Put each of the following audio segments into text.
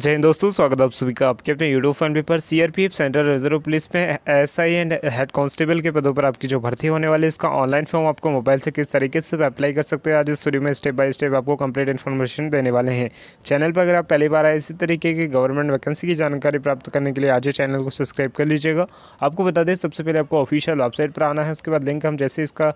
जय हिंद दोस्तों स्वागत आप सभी का आपके अपने यूट्यूब फन पेपर सीआरपीएफ सेंट्रल रिजर्व पुलिस में एसआई एंड हेड कांस्टेबल के पदों पर आपकी जो भर्ती होने वाली है इसका ऑनलाइन फॉर्म आपको मोबाइल से किस तरीके से अप्लाई कर सकते हैं आज इस स्टूडियो में स्टेप बाय स्टेप आपको कंप्लीट इन्फॉर्मेशन देने वाले हैं चैनल पर अगर आप पहली बार आए इसी तरीके की गवर्नमेंट वैकेंसी की जानकारी प्राप्त करने के लिए आज ही चैनल को सब्सक्राइब कर लीजिएगा आपको बता दें सबसे पहले आपको ऑफिशियल वेबसाइट पर आना है उसके बाद लिंक हम जैसे इसका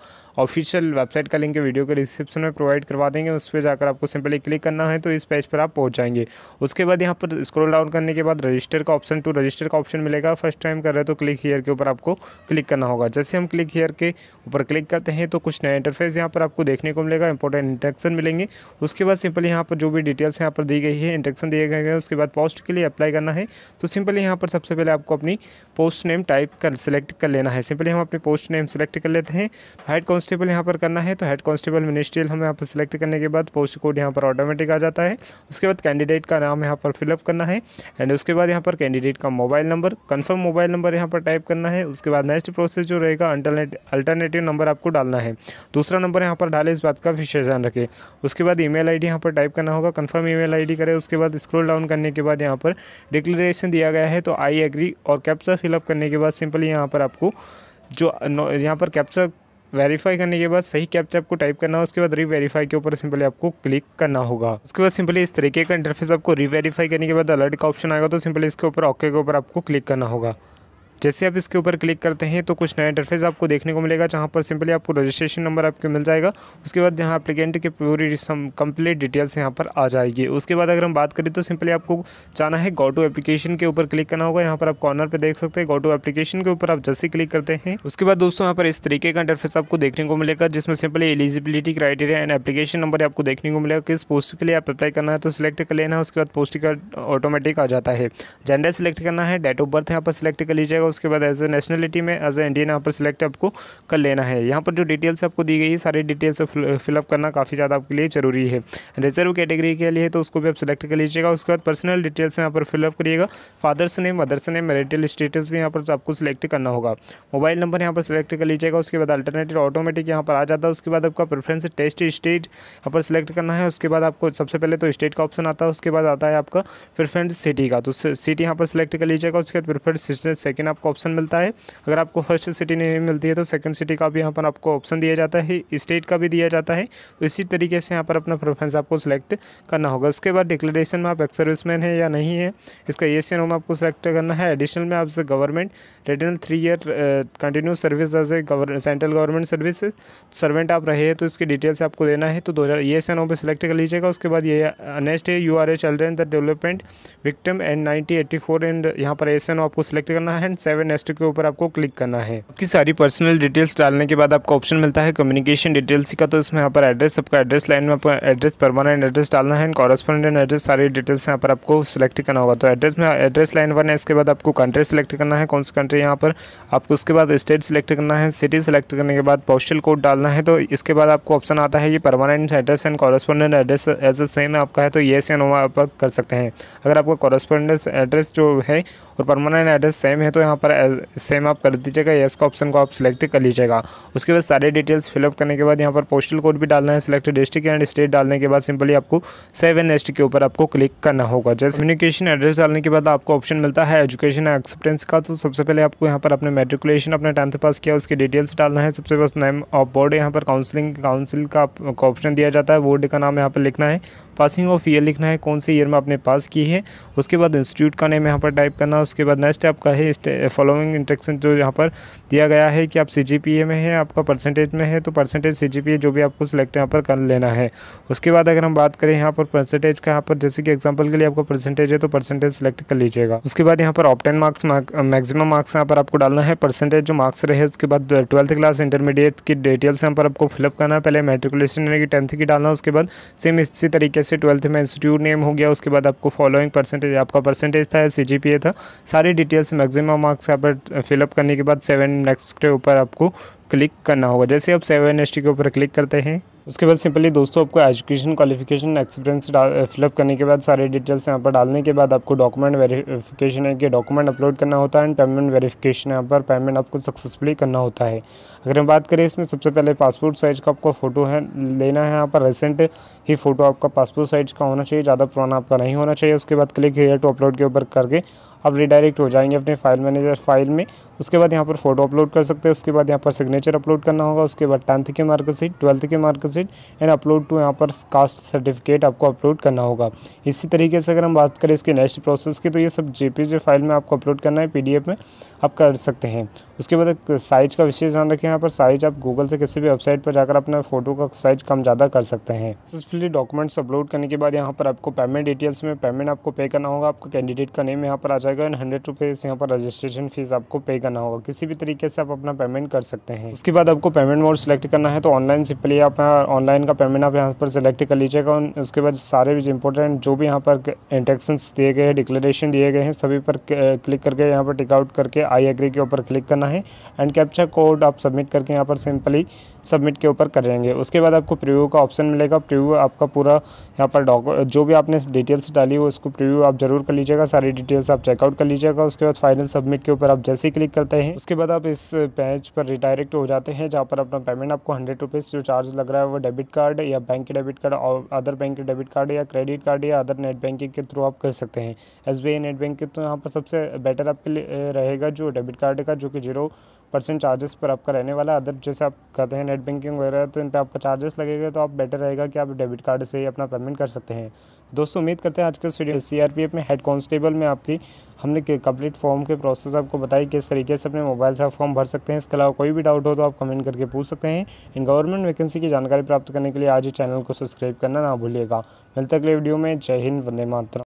ऑफिशियल वेबसाइट का लिंक वीडियो के डिस्क्रिप्शन में प्रोवाइड करवा देंगे उस पर जाकर आपको सिंपली क्लिक करना है तो इस पेज पर आप पहुँच जाएंगे उसके बाद यहाँ यहाँ पर स्क्रॉल डाउन करने के बाद रजिस्टर का ऑप्शन टू रजिस्टर का ऑप्शन मिलेगा फर्स्ट टाइम कर रहे हैं तो क्लिक हेयर के ऊपर आपको क्लिक करना होगा जैसे हम क्लिक हेयर के ऊपर क्लिक करते हैं तो कुछ नया इंटरफेस यहाँ पर आपको देखने को मिलेगा इंपॉर्टेंट इंटेक्शन मिलेंगे उसके बाद सिंपली यहाँ पर जो भी डिटेल्स यहाँ पर दी गई है इंटेक्शन दिए गए हैं उसके बाद पोस्ट के लिए अप्लाई करना है तो सिंपली यहाँ पर सबसे पहले आपको अपनी पोस्ट नेम टाइप कर सिलेक्ट कर लेना है सिंपली हम अपनी पोस्ट नेम सेलेक्ट कर लेते हैं हेड कॉन्स्टेबल यहाँ पर करना है तो हेड कॉन्स्टेबल मिनिस्ट्रियल हम यहाँ पर सिलेक्ट करने के बाद पोस्ट कोड यहाँ पर ऑटोमेटिक आ जाता है उसके बाद कैंडिडेट का नाम यहाँ पर फिलअप करना है एंड उसके बाद यहाँ पर कैंडिडेट का mobile number confirm mobile number यहाँ पर टाइप करना है उसके बाद नेक्स्ट प्रोसेस जो रहेगा अल्टरनेटिव नंबर आपको डालना है दूसरा नंबर यहाँ पर डाले इस बात का विशेष ध्यान रखें उसके बाद ई मेल यहाँ पर टाइप करना होगा कन्फर्म ई मेल आई उसके बाद स्क्रोल डाउन करने के बाद यहाँ पर डिक्लेरेशन दिया गया है तो आई एग्री और कैप्चा फिलअप करने के बाद सिंपली यहाँ पर आपको जो यहाँ पर कैप्चा वेरीफाई करने के बाद सही कैप्चा आपको टाइप करना है उसके बाद री वेरीफाई के ऊपर सिंपली आपको क्लिक करना होगा उसके बाद सिंपली इस तरीके का इंटरफेस आपको री वेरीफाई करने के बाद अलर्ट का ऑप्शन आएगा तो सिंपली इसके ऊपर ओके के ऊपर आपको क्लिक करना होगा जैसे आप इसके ऊपर क्लिक करते हैं तो कुछ नया इंटरफेस आपको देखने को मिलेगा जहाँ पर सिंपली आपको रजिस्ट्रेशन नंबर आपको मिल जाएगा उसके बाद यहाँ अपलिकेंट की पूरी कंप्लीट डिटेल्स यहाँ पर आ जाएगी उसके बाद अगर हम बात करें तो सिंपली आपको जाना है गो टू एप्लीकेशन के ऊपर क्लिक करना होगा यहाँ पर आप कॉर्नर पर देख सकते हैं गो टू एप्लीकेशन के ऊपर आप जैसे क्लिक करते हैं उसके बाद दोस्तों यहाँ पर इस तरीके का इंटरफेस आपको देखने को मिलेगा जिसमें simply eligibility criteria and application number आपको देखने को मिलेगा किस पोस्ट के लिए आप अप्लाई करना है तो सिलेक्ट कर लेना है उसके बाद पोस्ट का ऑटोमेटिक आ जाता है जेंडर सिलेक्ट करना है डेट ऑफ बर्थ यहाँ पर सिलेक्ट कर लीजिएगा उसके बाद एज ए नेशनलिटी में एज ए इंडियन यहाँ पर सिलेक्ट आपको कर लेना है यहाँ पर जो डिटेल्स आपको दी गई है सारी डिटेल्स फिलअप करना काफ़ी ज़्यादा आपके लिए ज़रूरी है रिजर्व कैटेगरी के लिए तो उसको भी आप सिलेक्ट कर लीजिएगा उसके बाद पर्सनल डिटेल्स यहाँ पर फिलअप करिएगा father's name mother's name marital status भी यहाँ पर आपको सिलेक्ट करना होगा मोबाइल नंबर यहाँ पर सिलेक्ट कर लीजिएगा उसके बाद अल्टरनेटिव ऑटोमेटिक यहाँ पर आ जाता है उसके बाद आपका प्रेफरेंस टेस्ट स्टेट यहाँ पर सिलेक्ट करना है उसके बाद आपको सबसे पहले तो स्टेट का ऑप्शन आता है उसके बाद आता है आपका प्रेफरेंस सिटी का तो सिटी यहाँ पर सिलेक्ट कर लीजिएगा उसके बाद प्रेफरेंस सेकेंड आप आपको ऑप्शन मिलता है अगर आपको फर्स्ट सिटी नहीं मिलती है तो सेकंड सिटी का भी यहाँ पर आपको ऑप्शन दिया जाता है स्टेट का भी दिया जाता है तो इसी तरीके से यहाँ पर अपना प्रेफरेंस आपको सेलेक्ट करना होगा उसके बाद डिक्लेरेशन में आप एक सर्विसमैन है या नहीं है इसका ए सी आपको सेलेक्ट करना है एडिशनल में आपसे गवर्नमेंट रेडिनल three year continue service as a central government service servant आप रहे हैं तो इसकी डिटेल्स आपको देना है तो दो हज़ार ये सी पे सिलेक्ट कर लीजिएगा उसके बाद ये नेक्स्ट uh, है you are a children the development victim and nineteen eighty four and यहाँ पर ए सी आपको सेलेक्ट करना है एंड सेवन एस टू के ऊपर आपको क्लिक करना है आपकी सारी पर्सनल डिटेल्स डालने के बाद आपको ऑप्शन मिलता है कम्युनिकेशन डिटेल्स का तो इसमें यहाँ पर एड्रेस आपका एड्रेस लाइन में आपको एड्रेस परमानेंट एड्रेस डालना है कॉरेस्पॉन्डेंट एड्रेस सारी डिटेल्स यहाँ पर आपको सिलेक्ट करना होगा तो एड्रेस में एड्रेस लाइन वन है इसके बाद आपको कंट्री सेलेक्ट करना है कौन सी कंट्री यहाँ पर आपको उसके बाद स्टेट सेलेक्ट करना है सिटी सेलेक्ट करने के बाद पोस्टल कोड डालना है तो इसके बाद आपको ऑप्शन आता है ये permanent address and correspondent address as a same आपका है तो ये या आप कर सकते हैं अगर आपका कॉरेस्पॉन्डेंट एड्रेस जो है और परमानेंट एड्रेस सेम है तो यहाँ यहाँ पर सेम आप कर दीजिएगा येस का ऑप्शन को आप सिलेक्ट कर लीजिएगा उसके बाद सारे डिटेल्स फिलअप करने के बाद यहाँ पर पोस्टल कोड भी डालना है सिलेक्टेड डिस्ट्रिक्ट एंड स्टेट डालने के बाद सिंपली आपको सेव एस्ट के ऊपर आपको क्लिक करना होगा जैसे कम्युनिकेशन एड्रेस डालने के बाद आपको ऑप्शन मिलता है एजुकेशन एक्सेप्टेंस का तो सबसे पहले आपको यहाँ पर अपने मेट्रिकुलेशन अपने टेंथ पास किया उसकी डिटेल्स डालना है सबसे बस नेम ऑफ बोर्ड यहाँ पर काउंसलिंग काउंसिल का आपको ऑप्शन दिया जाता है बोर्ड का नाम यहाँ पर लिखना है पासिंग ऑफ ईयर लिखना है कौन से ईयर में आपने पास की है उसके बाद इंस्टीट्यूट का नेम यहाँ पर टाइप करना है उसके बाद नेक्स्ट आपका है फॉलोइंग इंट्रक्शन जो यहाँ पर दिया गया है कि आप सी में है आपका परसेंटेज में है तो परसेंटेज सी जो भी आपको सिलेक्ट यहाँ पर कर लेना है उसके बाद अगर हम बात करें यहाँ पर परसेंटेज का यहाँ पर जैसे कि एग्जाम्पल के लिए आपको परसेंटेज है तो परसेंटेज सेलेक्ट कर लीजिएगा उसके बाद यहाँ पर ऑप्टेन मार्क्स मैक्सिमम मार्क्स यहाँ पर आपको डालना है परसेंटेज जो मार्क्स रहे उसके बाद ट्वेल्थ क्लास इंटरमीडिएट की डिटेल्स यहाँ पर आपको फिलअप करना है पहले मेट्रिकुलेशन यानी कि टेंथ की डालना उसके बाद सेम इसी तरीके से ट्वेल्थ में इंस्टीट्यूट नेम हो गया उसके बाद आपको फॉलोइंग परसेंटेज आपका परसेंटेज था सी था सारी डिटेल्स मैक्सिमम मार्क्स मार्क्स यहाँ पर फिलअप uh, करने के बाद सेवन नेक्स्ट के ऊपर आपको क्लिक करना होगा जैसे आप सेवन एस के ऊपर क्लिक करते हैं उसके बाद सिंपली दोस्तों आपको एजुकेशन क्वालिफिकेशन एक्सपीरियंस फिलअप करने के बाद सारे डिटेल्स यहाँ पर डालने के बाद आपको डॉक्यूमेंट वेरिफिकेशन के डॉक्यूमेंट अपलोड करना होता है एंड पेमेंट वेरिफिकेशन यहाँ पर पेमेंट आपको सक्सेसफुली करना होता है अगर हम बात करें इसमें सबसे पहले पासपोर्ट साइज का आपको फ़ोटो है लेना है यहाँ पर रिसेंट ही फ़ोटो आपका पासपोर्ट साइज का होना चाहिए ज़्यादा पुराना आपका नहीं होना चाहिए उसके बाद क्लिक हेयर टू अपलोड के ऊपर करके आप रिडायरेक्ट हो जाएंगे अपने फाइल मैनेजर फाइल में उसके बाद यहाँ पर फोटो अपलोड कर सकते हैं उसके बाद यहाँ पर सिग्नेचर अपलोड करना होगा उसके बाद टेंथ के मार्क से ट्वेल्थ के mark deposit and upload to यहाँ पर कास्ट सर्टिफिकेट आपको अपलोड करना होगा इसी तरीके से अगर हम बात करें इसके नेक्स्ट प्रोसेस की तो ये सब जे फाइल में आपको अपलोड करना है पी में आप कर सकते हैं उसके बाद साइज का विशेष ध्यान रखें यहाँ पर साइज आप गूगल से किसी भी वेबसाइट पर जाकर अपना फोटो का साइज कम ज़्यादा कर सकते हैं सक्सेसफुली डॉक्यूमेंट्स अपलोड करने के बाद यहाँ पर आपको पेमेंट डिटेल्स में पेमेंट आपको पे करना होगा आपका कैंडिडेट का नेम यहाँ पर आ जाएगा एंड हंड्रेड रुपीज़ यहाँ पर रजिस्ट्रेशन फीस आपको पे करना होगा किसी भी तरीके से आप अपना पेमेंट कर सकते हैं उसके बाद आपको पेमेंट मोड सेलेक्ट करना है तो ऑनलाइन सिंपली आप बार ऑनलाइन का पेमेंट आप यहाँ पर सेलेक्ट कर लीजिएगा उसके बाद सारे भी इंपॉर्टेंट जो भी यहाँ पर इंटेक्शन दिए गए हैं डिक्लेरेशन दिए गए हैं सभी पर क्लिक करके यहाँ पर टिकआउट करके आई एग्री के ऊपर क्लिक करना है एंड कैप्चा कोड आप सबमिट करके यहाँ पर सिंपली सबमिट के ऊपर करेंगे उसके बाद आपको प्रीव्यू का ऑप्शन मिलेगा प्रीव्यू आपका पूरा यहाँ पर डॉक जो भी आपने डिटेल्स डाली हो उसको प्रीव्यू आप जरूर कर लीजिएगा सारी डिटेल्स आप चेकआउट कर लीजिएगा उसके बाद फाइनल सबमिट के ऊपर आप जैसे ही क्लिक करते हैं उसके बाद आप इस पेज पर रिडायरेक्ट हो जाते हैं जहाँ पर अपना पेमेंट आपको हंड्रेड रुपीज़ जो चार्ज लग रहा है वो डेबिट कार्ड या बैंक के डेबिट कार्ड और अदर बैंक के डेबिट कार्ड या क्रेडिट कार्ड या अदर नेट बैंकिंग के थ्रू आप कर सकते हैं एस नेट बैंकिंग तो यहाँ पर सबसे बेटर आपके लिए रहेगा जो डेबिट कार्ड का जो कि जीरो परसेंट चार्जेस पर आपका रहने वाला अदर जैसे आप कहते हैं नेट बैंकिंग वगैरह तो इन पर आपका चार्जेस लगेगा तो आप बेटर रहेगा कि आप डेबिट कार्ड से ही अपना पेमेंट कर सकते हैं दोस्तों उम्मीद करते हैं आज के studio C R P F में हेड कॉन्स्टेबल में आपकी हमने कंप्लीट फॉर्म के प्रोसेस आपको बताई किस तरीके से अपने मोबाइल से आप फॉर्म भर सकते हैं इसके अलावा कोई भी डाउट हो तो आप कमेंट करके पूछ सकते हैं इन गवर्नमेंट वैकेंसी की जानकारी प्राप्त करने के लिए आज ही चैनल को सब्सक्राइब करना ना भूलिएगा मिलते अगले वीडियो में जय हिंद वंदे मातरम